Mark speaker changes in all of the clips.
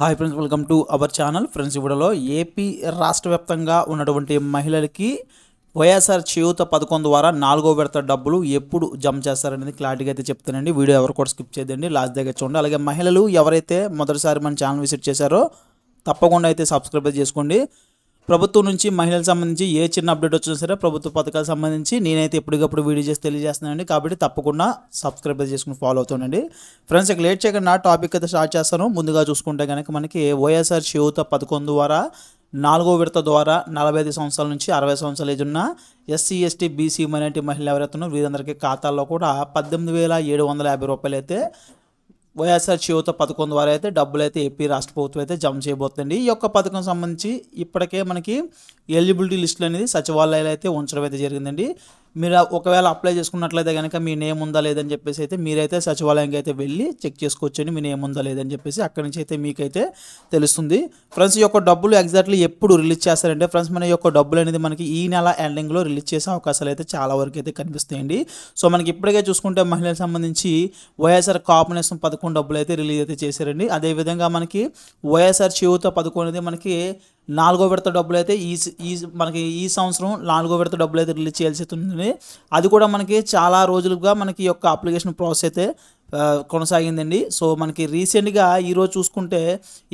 Speaker 1: hi friends welcome to our channel friends ఇవిడలో AP రాష్ట్ర వ్యాప్తంగా ఉన్నటువంటి మహిళలకి వైఎస్ఆర్ చేయూత పథకం ద్వారా నాలుగో విడత డబ్బులు ఎప్పుడు జమ చేస్తారనేది క్లారిటీగా అయితే చెప్తానండి వీడియో ఎవరు కూడా స్కిప్ చేయదండి లాస్ట్ దగ్గర చూడండి అలాగే మహిళలు ఎవరైతే మొదటిసారి మన ఛానల్ విజిట్ చేశారో తప్పకుండా అయితే సబ్స్క్రైబ్ చేసుకోండి ప్రభుత్వం నుంచి మహిళలకు సంబంధించి ఏ చిన్న అప్డేట్ వచ్చినా సరే ప్రభుత్వ పథకాలకు సంబంధించి నేనైతే ఎప్పటికప్పుడు వీడియో చేసి తెలియజేస్తున్నానండి కాబట్టి తప్పకుండా సబ్స్క్రైబ్ చేసుకుని ఫాలో అవుతుండండి ఫ్రెండ్స్ ఇక లేట్ చేయకుండా టాపిక్ అయితే స్టార్ట్ చేస్తాను ముందుగా చూసుకుంటే కనుక మనకి వైఎస్ఆర్ చేయూత పథకం ద్వారా నాలుగో విడత ద్వారా నలభై ఐదు సంవత్సరాల నుంచి అరవై సంవత్సరాలు ఏజ్ ఉన్న ఎస్సీ ఎస్టీ బీసీ మైనార్టీ మహిళలు ఎవరైతే ఉన్నారో వీరందరికీ ఖాతాల్లో కూడా పద్దెనిమిది వేల ఏడు వందల యాభై రూపాయలు అయితే వైఎస్ఆర్ చేయూత పథకం ద్వారా అయితే డబ్బులు అయితే ఏపీ రాష్ట్ర ప్రభుత్వం అయితే జమ చేయబోతుంది ఈ యొక్క పథకం సంబంధించి ఇప్పటికే మనకి ఎలిజిబిలిటీ లిస్టులు అనేది సచివాలయాలు అయితే ఉంచడం అయితే జరిగిందండి మీరు ఒకవేళ అప్లై చేసుకున్నట్లయితే కనుక మీ నేమ్ ఉందా లేదని చెప్పేసి అయితే మీరైతే సచివాలయంకి అయితే వెళ్ళి చెక్ చేసుకోవచ్చండి మీ నేమ్ ఉందా లేదని చెప్పేసి అక్కడి నుంచి అయితే మీకైతే తెలుస్తుంది ఫ్రెండ్స్ ఈ యొక్క డబ్బులు ఎగ్జాక్ట్లీ ఎప్పుడు రిలీజ్ చేస్తారంటే ఫ్రెండ్స్ మన యొక్క డబ్బులు అనేది మనకి ఈ నెల ఎండింగ్లో రిలీజ్ చేసే అవకాశాలు అయితే చాలా వరకు అయితే కనిపిస్తాయండి సో మనకి ఇప్పటికే చూసుకుంటే మహిళలకు సంబంధించి వైఎస్ఆర్ కాంబినేషన్ పథకం డబ్బులు అయితే రిలీజ్ అయితే చేశారండి అదేవిధంగా మనకి వైఎస్ఆర్ చెవుతో పథకం అనేది మనకి నాలుగో విడత డబ్బులు అయితే ఈ ఈ మనకి ఈ సంవత్సరం నాలుగో విడత డబ్బులు అయితే రిలీజ్ చేయాల్సి ఉంటుంది అది కూడా మనకి చాలా రోజులుగా మనకి యొక్క అప్లికేషన్ ప్రాసెస్ అయితే కొనసాగిందండి సో మనకి రీసెంట్గా ఈరోజు చూసుకుంటే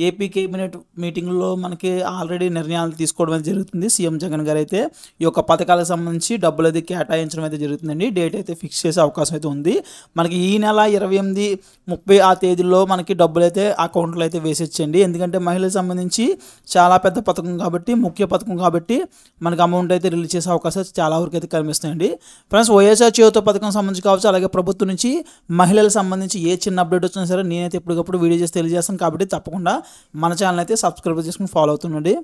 Speaker 1: ఏపీ కేబినెట్ మీటింగ్లో మనకి ఆల్రెడీ నిర్ణయాలు తీసుకోవడం జరుగుతుంది సీఎం జగన్ గారు అయితే ఈ యొక్క పథకాలకు సంబంధించి డబ్బులు అయితే కేటాయించడం అయితే జరుగుతుందండి డేట్ అయితే ఫిక్స్ చేసే అవకాశం అయితే ఉంది మనకి ఈ నెల ఇరవై ఎనిమిది ముప్పై ఆ తేదీల్లో మనకి డబ్బులు అయితే అకౌంట్లో అయితే వేసేచ్చండి ఎందుకంటే మహిళలకు సంబంధించి చాలా పెద్ద పథకం కాబట్టి ముఖ్య పథకం కాబట్టి మనకి అమౌంట్ అయితే రిలీజ్ చేసే అవకాశం చాలా వరకు అయితే కనిపిస్తాయండి ఫ్రెండ్స్ వైఎస్ఆర్ చేయుత పథకం సంబంధించి కావచ్చు అలాగే ప్రభుత్వం నుంచి మహిళల సంబంధించి ఏ చిన్న అప్డేట్ వచ్చినా సరే నేనైతే ఎప్పటికప్పుడు వీడియో చేసి తెలియజేస్తాను కాబట్టి తప్పకుండా మన ఛానల్ అయితే సబ్స్క్రైబ్ చేసుకుని ఫాలో అవుతుండండి